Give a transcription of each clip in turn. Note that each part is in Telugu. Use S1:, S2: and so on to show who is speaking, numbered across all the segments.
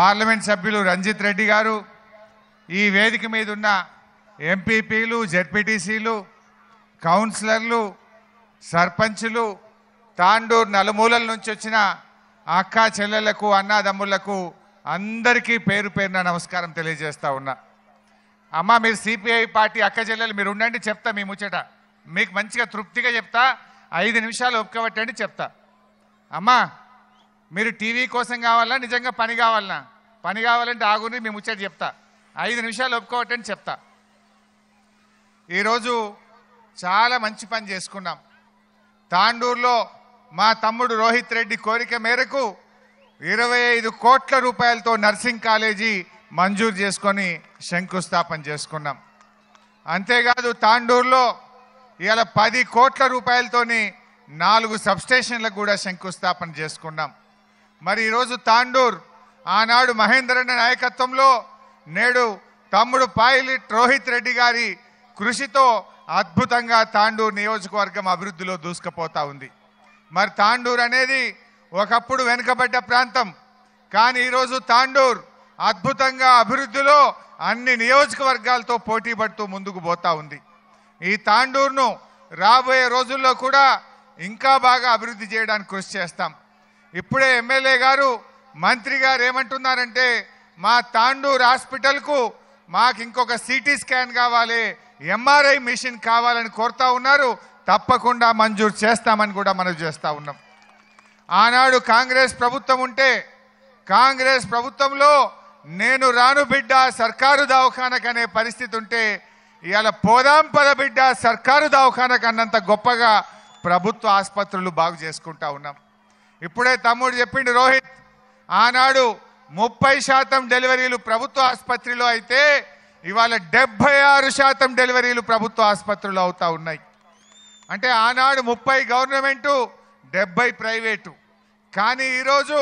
S1: పార్లమెంట్ సభ్యులు రంజిత్ రెడ్డి గారు ఈ వేదిక మీద ఉన్న ఎంపీపీలు జెడ్పీటీసీలు కౌన్సిలర్లు సర్పంచులు తాండూరు నలుమూలల నుంచి వచ్చిన అక్క చెల్లెలకు అన్నదమ్ములకు అందరికీ పేరు పేరున నమస్కారం తెలియజేస్తా ఉన్నా అమ్మ మీరు సిపిఐ పార్టీ అక్క చెల్లెలు మీరు ఉండండి చెప్తా మీ ముచ్చట మీకు మంచిగా తృప్తిగా చెప్తా ఐదు నిమిషాలు ఒప్పుకోబట్టండి చెప్తా అమ్మా మీరు టీవీ కోసం కావాలా నిజంగా పని కావాలనా పని కావాలంటే ఆగుని మేము ముచ్చట చెప్తా ఐదు నిమిషాలు ఒప్పుకోవటని చెప్తా ఈరోజు చాలా మంచి పని చేసుకున్నాం తాండూరులో మా తమ్ముడు రోహిత్ రెడ్డి కోరిక మేరకు ఇరవై ఐదు కోట్ల రూపాయలతో నర్సింగ్ కాలేజీ మంజూరు చేసుకొని శంకుస్థాపన చేసుకున్నాం అంతేకాదు తాండూరులో ఇవాళ పది కోట్ల రూపాయలతోని నాలుగు సబ్స్టేషన్లకు కూడా శంకుస్థాపన చేసుకున్నాం మరి ఈరోజు తాండూర్ ఆనాడు మహేంద్రన్న నాయకత్వంలో నేడు తమ్ముడు పాయిలిట్ రోహిత్ రెడ్డి గారి కృషితో అద్భుతంగా తాండూర్ నియోజకవర్గం అభివృద్ధిలో దూసుకుపోతా ఉంది మరి తాండూర్ అనేది ఒకప్పుడు వెనుకబడ్డ ప్రాంతం కానీ ఈరోజు తాండూర్ అద్భుతంగా అభివృద్ధిలో అన్ని నియోజకవర్గాలతో పోటీ పడుతూ ముందుకు పోతా ఉంది ఈ తాండూర్ను రాబోయే రోజుల్లో కూడా ఇంకా బాగా అభివృద్ధి చేయడానికి కృషి చేస్తాం ఇప్పుడే ఎమ్మెల్యే గారు మంత్రి గారు ఏమంటున్నారంటే మా తాండూర్ హాస్పిటల్కు మాకు ఇంకొక సిటీ స్కాన్ కావాలి ఎంఆర్ఐ మిషన్ కావాలని కోరుతా ఉన్నారు తప్పకుండా మంజూరు చేస్తామని కూడా మనం చేస్తూ ఉన్నాం ఆనాడు కాంగ్రెస్ ప్రభుత్వం ఉంటే కాంగ్రెస్ ప్రభుత్వంలో నేను రాను బిడ్డ సర్కారు దవాఖానకనే పరిస్థితి ఉంటే ఇవాళ పోదాంపద బిడ్డ సర్కారు దవాఖానకన్నంత గొప్పగా ప్రభుత్వ ఆసుపత్రులు బాగు చేసుకుంటా ఉన్నాం ఇప్పుడే తమ్ముడు చెప్పిండు రోహిత్ ఆనాడు ముప్పై శాతం డెలివరీలు ప్రభుత్వ ఆసుపత్రిలో అయితే ఇవాళ డెబ్బై ఆరు శాతం డెలివరీలు ప్రభుత్వ ఆసుపత్రులు అవుతా ఉన్నాయి అంటే ఆనాడు ముప్పై గవర్నమెంటు డెబ్బై ప్రైవేటు కానీ ఈరోజు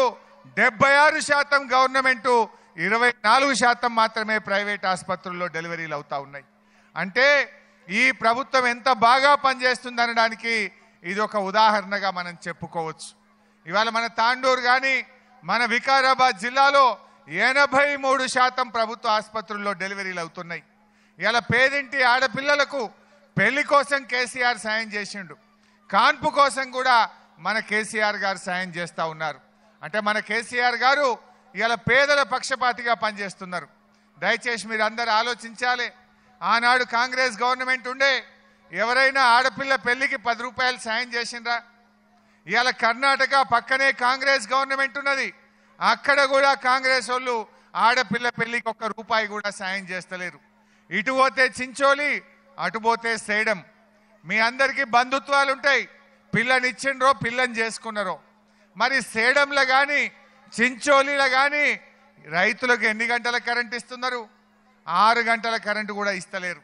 S1: డెబ్బై ఆరు శాతం గవర్నమెంటు ఇరవై నాలుగు శాతం మాత్రమే ప్రైవేట్ ఆసుపత్రుల్లో డెలివరీలు అవుతా ఉన్నాయి అంటే ఈ ప్రభుత్వం ఎంత బాగా పనిచేస్తుంది అనడానికి ఇది ఒక ఉదాహరణగా మనం చెప్పుకోవచ్చు ఇవాళ మన తాండూరు కానీ మన వికారాబాద్ జిల్లాలో ఎనభై మూడు శాతం ప్రభుత్వ ఆసుపత్రుల్లో డెలివరీలు అవుతున్నాయి ఇవాళ పేదింటి ఆడపిల్లలకు పెళ్లి కోసం కేసీఆర్ సాయం చేసిండు కాన్పు కోసం కూడా మన కేసీఆర్ గారు సాయం చేస్తూ ఉన్నారు అంటే మన కేసీఆర్ గారు ఇవాళ పేదల పక్షపాతిగా పనిచేస్తున్నారు దయచేసి మీరు అందరు ఆలోచించాలి ఆనాడు కాంగ్రెస్ గవర్నమెంట్ ఉండే ఎవరైనా ఆడపిల్ల పెళ్లికి పది రూపాయలు సాయం చేసిండ్రా ఇవాళ కర్ణాటక పక్కనే కాంగ్రెస్ గవర్నమెంట్ ఉన్నది అక్కడ కూడా కాంగ్రెస్ వాళ్ళు ఆడపిల్ల పెళ్లికి ఒక్క రూపాయి కూడా సాయం చేస్తలేరు ఇటు పోతే చించోలి అటు పోతే సేయడం మీ అందరికీ బంధుత్వాలు ఉంటాయి పిల్లనిచ్చిండ్రో పిల్లని చేసుకున్నారో మరి సేడంలో కానీ చించోలీలో కానీ రైతులకు ఎన్ని గంటల కరెంట్ ఇస్తున్నారు ఆరు గంటల కరెంటు కూడా ఇస్తలేరు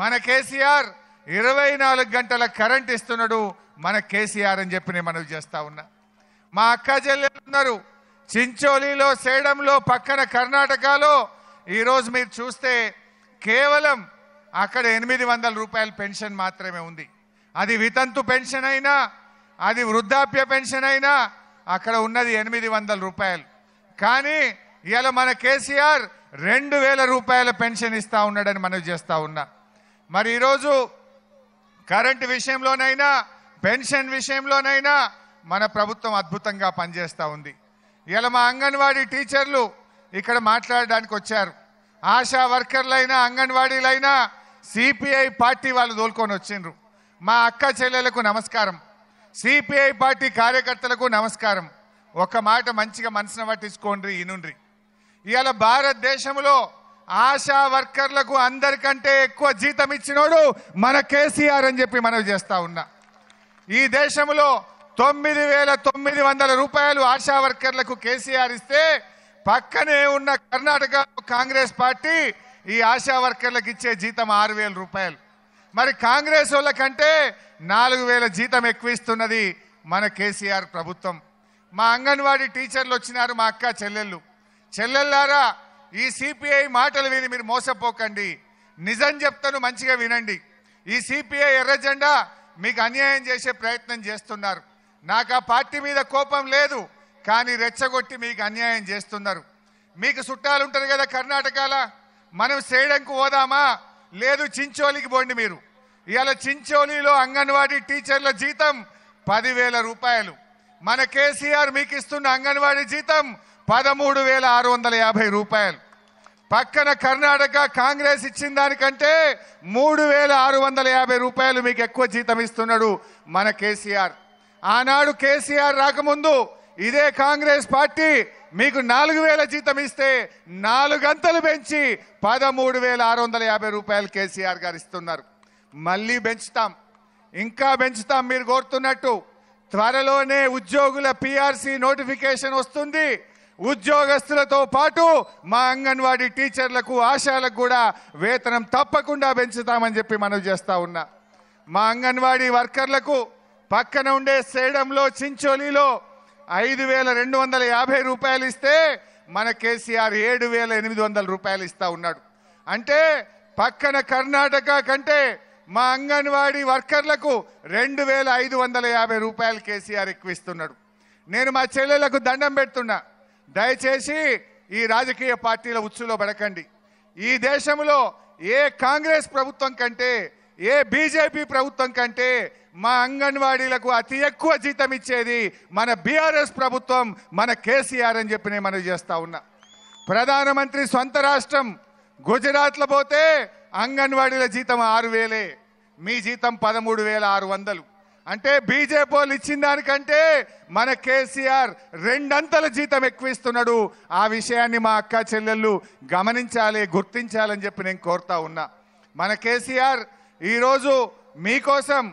S1: మన కేసీఆర్ ఇరవై నాలుగు గంటల కరెంట్ ఇస్తున్నాడు మన కేసీఆర్ అని చెప్పి నేను మనవి చేస్తా ఉన్నా మా అక్క చెల్లెలు ఉన్నారు చించోలీలో సేడంలో పక్కన కర్ణాటకలో ఈరోజు మీరు చూస్తే కేవలం అక్కడ ఎనిమిది వందల రూపాయల పెన్షన్ మాత్రమే ఉంది అది వితంతు పెన్షన్ అయినా అది వృద్ధాప్య పెన్షన్ అయినా అక్కడ ఉన్నది ఎనిమిది వందల రూపాయలు కానీ ఇలా మన కేసీఆర్ రెండు వేల రూపాయల పెన్షన్ ఇస్తూ ఉన్నాడని మనవి చేస్తూ ఉన్నా మరి ఈరోజు కరెంటు విషయంలోనైనా పెన్షన్ విషయంలోనైనా మన ప్రభుత్వం అద్భుతంగా పనిచేస్తూ ఉంది ఇలా మా అంగన్వాడీ టీచర్లు ఇక్కడ మాట్లాడడానికి వచ్చారు ఆశా వర్కర్లైనా అంగన్వాడీలైనా సిపిఐ పార్టీ వాళ్ళు దోలుకొని వచ్చిండ్రు మా అక్క చెల్లెలకు నమస్కారం సిపిఐ పార్టీ కార్యకర్తలకు నమస్కారం ఒక మాట మంచిగా మనసున పట్టించుకోండి ఇనుండ్రి ఇవాళ భారతదేశంలో ఆశా వర్కర్లకు అందరికంటే ఎక్కువ జీతం ఇచ్చినోడు మన కేసీఆర్ అని చెప్పి మనవి చేస్తా ఉన్నా ఈ దేశంలో తొమ్మిది వేల తొమ్మిది వందల రూపాయలు ఆశా వర్కర్లకు కేసీఆర్ ఇస్తే పక్కనే ఉన్న కర్ణాటక కాంగ్రెస్ పార్టీ ఈ ఆశా వర్కర్లకు ఇచ్చే జీతం ఆరు వేల రూపాయలు మరి కాంగ్రెస్ వాళ్ళకంటే నాలుగు వేల జీతం ఎక్కువ ఇస్తున్నది మన కేసీఆర్ ప్రభుత్వం మా అంగన్వాడీ టీచర్లు వచ్చినారు మా అక్క చెల్లెళ్ళు చెల్లెళ్ళారా ఈ సిపిఐ మాటలు విని మీరు మోసపోకండి నిజం చెప్తాను మంచిగా వినండి ఈ సిపిఐ ఎర్రజెండా మీకు అన్యాయం చేసే ప్రయత్నం చేస్తున్నారు నాకు ఆ పార్టీ మీద కోపం లేదు కానీ రెచ్చగొట్టి మీకు అన్యాయం చేస్తున్నారు మీకు చుట్టాలు ఉంటారు కదా కర్ణాటకాల మనం సేడంకు పోదామా లేదు చించోలికి పోండి మీరు ఇవాళ చించోలిలో అంగన్వాడీ టీచర్ల జీతం పదివేల రూపాయలు మన కేసీఆర్ మీకు ఇస్తున్న అంగన్వాడీ జీతం పదమూడు వేల ఆరు వందల యాభై రూపాయలు పక్కన కర్ణాటక కాంగ్రెస్ ఇచ్చిన దానికంటే మూడు వేల ఆరు వందల యాభై రూపాయలు మీకు ఎక్కువ జీతం ఇస్తున్నాడు మన కేసీఆర్ ఆనాడు కేసీఆర్ రాకముందు ఇదే కాంగ్రెస్ పార్టీ మీకు నాలుగు వేల జీతం ఇస్తే నాలుగంతలు పెంచి పదమూడు వేల ఆరు వందల యాభై రూపాయలు కేసీఆర్ గారు ఇస్తున్నారు మళ్ళీ పెంచుతాం ఇంకా పెంచుతాం మీరు కోరుతున్నట్టు త్వరలోనే ఉద్యోగుల పిఆర్సి నోటిఫికేషన్ వస్తుంది ఉద్యోగస్తులతో పాటు మా అంగన్వాడీ టీచర్లకు ఆశాలకు కూడా వేతనం తప్పకుండా పెంచుతామని చెప్పి మనం చేస్తూ ఉన్నా మా అంగన్వాడీ వర్కర్లకు పక్కన ఉండే సేడంలో చించోలీలో ఐదు వేల రెండు వందల యాభై రూపాయలు ఇస్తే మన కేసీఆర్ ఏడు వేల ఎనిమిది వందల రూపాయలు ఇస్తూ ఉన్నాడు అంటే పక్కన కర్ణాటక కంటే మా అంగన్వాడీ వర్కర్లకు రెండు వేల ఐదు వందల యాభై రూపాయలు కేసీఆర్ ఎక్కువ ఇస్తున్నాడు నేను మా చెల్లెలకు దండం పెడుతున్నా దయచేసి ఈ రాజకీయ పార్టీల ఉచ్చులో పడకండి ఈ దేశంలో ఏ కాంగ్రెస్ ప్రభుత్వం కంటే ఏ బీజేపీ ప్రభుత్వం కంటే మా అంగన్వాడీలకు అతి ఎక్కువ జీతం ఇచ్చేది మన బీఆర్ఎస్ ప్రభుత్వం మన కేసీఆర్ అని చెప్పి నేను మనవి చేస్తా ఉన్నా ప్రధానమంత్రి సొంత రాష్ట్రం గుజరాత్లో పోతే అంగన్వాడీల జీతం ఆరు వేలే మీ జీతం పదమూడు వేల ఆరు వందలు అంటే బీజేపీ వాళ్ళు ఇచ్చిన దానికంటే మన కేసీఆర్ రెండంతల జీతం ఎక్కువ ఇస్తున్నాడు ఆ విషయాన్ని మా అక్క చెల్లెళ్ళు గమనించాలి గుర్తించాలని చెప్పి నేను కోరుతా ఉన్నా మన కేసీఆర్ ఈరోజు మీకోసం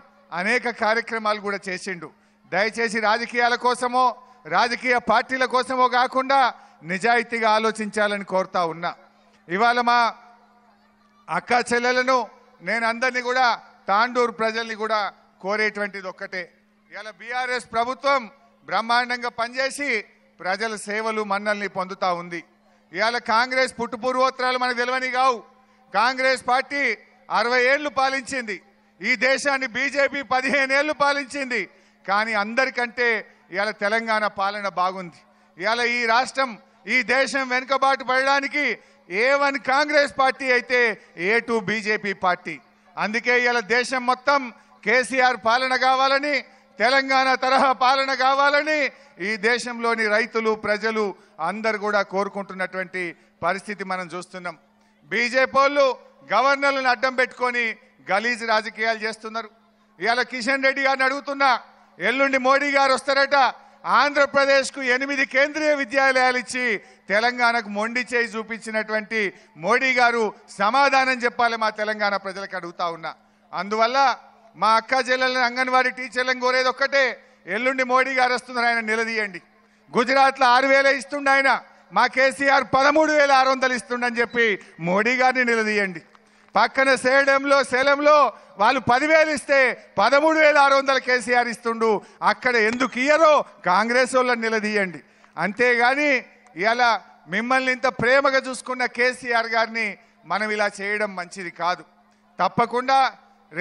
S1: అనేక కార్యక్రమాలు కూడా చేసిండు దయచేసి రాజకీయాల కోసమో రాజకీయ పార్టీల కోసమో కాకుండా నిజాయితీగా ఆలోచించాలని కోరుతా ఉన్నా ఇవాళ మా అక్క చెల్లెలను నేను అందరినీ కూడా తాండూరు ప్రజల్ని కూడా కోరేటువంటిది ఒక్కటే ఇలా బీఆర్ఎస్ ప్రభుత్వం బ్రహ్మాండంగా పనిచేసి ప్రజల సేవలు మన్నల్ని పొందుతా ఉంది ఇవాళ కాంగ్రెస్ పుట్టుపూర్వోత్తరాలు మనకు తెలియని కావు కాంగ్రెస్ పార్టీ అరవై ఏళ్ళు పాలించింది ఈ దేశాన్ని బీజేపీ ఏళ్ళు పాలించింది కానీ అందరికంటే ఇవాళ తెలంగాణ పాలన బాగుంది ఇవాళ ఈ రాష్ట్రం ఈ దేశం వెనుకబాటు పడడానికి ఏ వన్ కాంగ్రెస్ పార్టీ అయితే ఏ టూ బీజేపీ పార్టీ అందుకే ఇవాళ దేశం మొత్తం కేసీఆర్ పాలన కావాలని తెలంగాణ తరహా పాలన కావాలని ఈ దేశంలోని రైతులు ప్రజలు అందరు కూడా కోరుకుంటున్నటువంటి పరిస్థితి మనం చూస్తున్నాం బీజేపీ వాళ్ళు గవర్నర్లను అడ్డం పెట్టుకొని గలీజ్ రాజకీయాలు చేస్తున్నారు ఇవాళ కిషన్ రెడ్డి గారిని అడుగుతున్నా ఎల్లుండి మోడీ గారు వస్తారట ఆంధ్రప్రదేశ్కు ఎనిమిది కేంద్రీయ విద్యాలయాలు ఇచ్చి తెలంగాణకు మొండి చేయి చూపించినటువంటి మోడీ గారు సమాధానం చెప్పాలి మా తెలంగాణ ప్రజలకు అడుగుతా ఉన్నా అందువల్ల మా అక్క చెల్లెలని అంగన్వాడి టీచర్లను కోరేది ఒక్కటే ఎల్లుండి మోడీ గారు వస్తున్నారు ఆయన నిలదీయండి గుజరాత్లో ఆరు వేల ఇస్తుండ ఆయన మా కేసీఆర్ పదమూడు వేల ఆరు వందలు ఇస్తుండని చెప్పి మోడీ గారిని నిలదీయండి పక్కన సేడంలో సేలంలో వాళ్ళు పదివేలు ఇస్తే పదమూడు వేల ఆరు వందలు కేసీఆర్ ఇస్తుండు అక్కడ ఎందుకు ఇయ్యరో కాంగ్రెస్ వాళ్ళని నిలదీయండి అంతేగాని ఇలా మిమ్మల్ని ఇంత ప్రేమగా చూసుకున్న కేసీఆర్ గారిని మనం ఇలా చేయడం మంచిది కాదు తప్పకుండా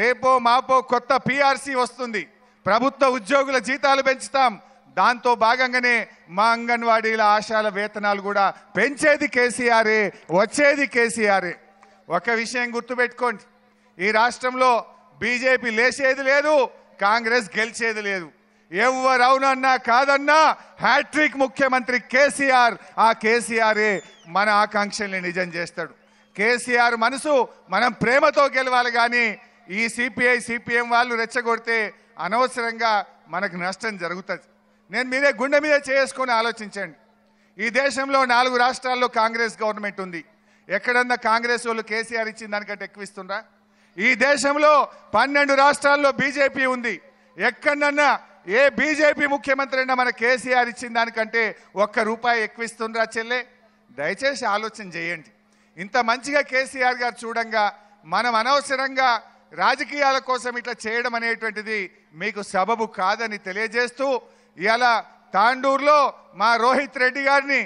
S1: రేపో మాపో కొత్త పీఆర్సీ వస్తుంది ప్రభుత్వ ఉద్యోగుల జీతాలు పెంచుతాం దాంతో భాగంగానే మా అంగన్వాడీల ఆశాల వేతనాలు కూడా పెంచేది కేసీఆరే వచ్చేది కేసీఆరే ఒక విషయం గుర్తుపెట్టుకోండి ఈ రాష్ట్రంలో బీజేపీ లేచేది లేదు కాంగ్రెస్ గెలిచేది లేదు ఎవరవునన్నా కాదన్నా హ్యాట్రిక్ ముఖ్యమంత్రి కేసీఆర్ ఆ కేసీఆరే మన ఆకాంక్షల్ని నిజం చేస్తాడు కేసీఆర్ మనసు మనం ప్రేమతో గెలవాలి కానీ ఈ సిపిఐ సిపిఎం వాళ్ళు రెచ్చగొడితే అనవసరంగా మనకు నష్టం జరుగుతుంది నేను మీరే గుండె మీద చేసుకొని ఆలోచించండి ఈ దేశంలో నాలుగు రాష్ట్రాల్లో కాంగ్రెస్ గవర్నమెంట్ ఉంది ఎక్కడన్నా కాంగ్రెస్ వాళ్ళు కేసీఆర్ ఇచ్చిన దానికంటే ఎక్కువిస్తుండ్రా ఈ దేశంలో పన్నెండు రాష్ట్రాల్లో బీజేపీ ఉంది ఎక్కడన్నా ఏ బీజేపీ ముఖ్యమంత్రి అయినా మన కేసీఆర్ ఇచ్చిన దానికంటే ఒక్క రూపాయి ఎక్కువిస్తుండ్రా చెల్లె దయచేసి ఆలోచన చేయండి ఇంత మంచిగా కేసీఆర్ గారు చూడంగా మనం అనవసరంగా రాజకీయాల కోసం ఇట్లా చేయడం అనేటువంటిది మీకు సబబు కాదని తెలియజేస్తూ ఇలా తాండూరులో మా రోహిత్ రెడ్డి గారిని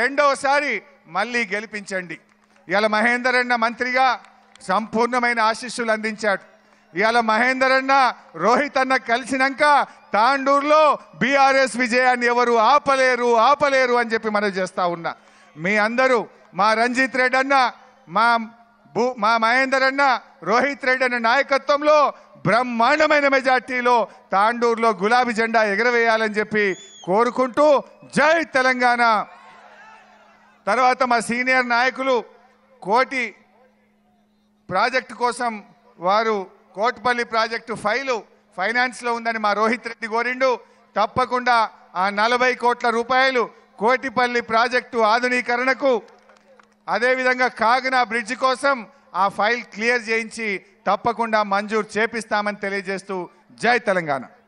S1: రెండవసారి మళ్ళీ గెలిపించండి ఇలా మహేందర్ అన్న మంత్రిగా సంపూర్ణమైన ఆశీస్సులు అందించాడు ఇవాళ మహేందర్ అన్న రోహిత్ అన్న కలిసినాక తాండూరులో బీఆర్ఎస్ విజయాన్ని ఎవరు ఆపలేరు ఆపలేరు అని చెప్పి మనం చేస్తా ఉన్నా మీ అందరూ మా రంజిత్ రెడ్డి అన్న మా భూ మా మహేందర్ అన్న రోహిత్ రెడ్డి అన్న నాయకత్వంలో బ్రహ్మాండమైన మెజార్టీలో తాండూరులో గులాబీ జెండా ఎగరవేయాలని చెప్పి కోరుకుంటూ జై తెలంగాణ తర్వాత మా సీనియర్ నాయకులు కోటి ప్రాజెక్టు కోసం వారు కోటపల్లి ప్రాజెక్టు ఫైలు ఫైనాన్స్లో ఉందని మా రోహిత్ రెడ్డి కోరిండు తప్పకుండా ఆ నలభై కోట్ల రూపాయలు కోటిపల్లి ప్రాజెక్టు ఆధునీకరణకు అదేవిధంగా కాకినా బ్రిడ్జ్ కోసం ఆ ఫైల్ క్లియర్ చేయించి తప్పకుండా మంజూరు చేపిస్తామని తెలియజేస్తూ జై తెలంగాణ